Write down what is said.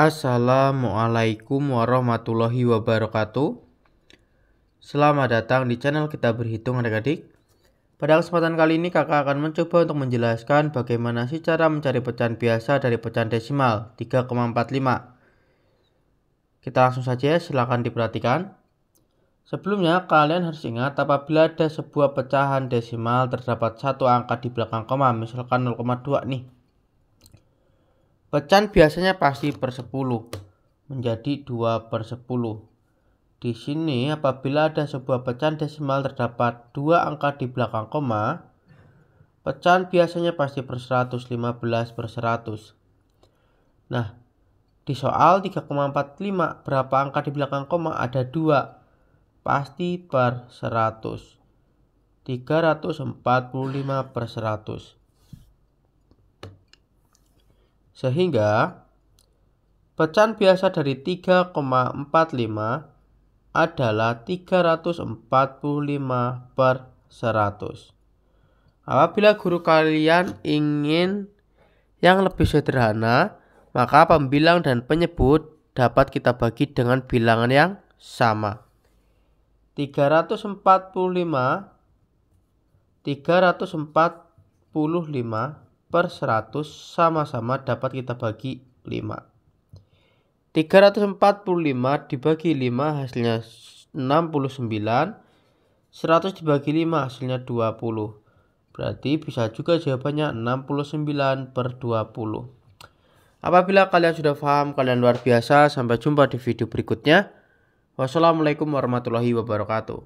Assalamualaikum warahmatullahi wabarakatuh Selamat datang di channel kita berhitung adik-adik Pada kesempatan kali ini kakak akan mencoba untuk menjelaskan bagaimana sih cara mencari pecahan biasa dari pecahan desimal 3,45 Kita langsung saja ya, silahkan diperhatikan Sebelumnya kalian harus ingat apabila ada sebuah pecahan desimal terdapat satu angka di belakang koma misalkan 0,2 nih Pecahan biasanya pasti per 10 menjadi 2 per 10. Di sini apabila ada sebuah pecahan desimal terdapat dua angka di belakang koma, pecahan biasanya pasti per 115 per 100. Nah, di soal 3,45 berapa angka di belakang koma ada dua, pasti per 100. 345 per 100. Sehingga pecahan biasa dari 3,45 adalah 345 per 100. Apabila guru kalian ingin yang lebih sederhana, maka pembilang dan penyebut dapat kita bagi dengan bilangan yang sama. 345 345 per 100 sama-sama dapat kita bagi 5. 345 dibagi 5 hasilnya 69. 100 dibagi 5 hasilnya 20. Berarti bisa juga jawabannya 69 per 20. Apabila kalian sudah paham, kalian luar biasa. Sampai jumpa di video berikutnya. Wassalamualaikum warahmatullahi wabarakatuh.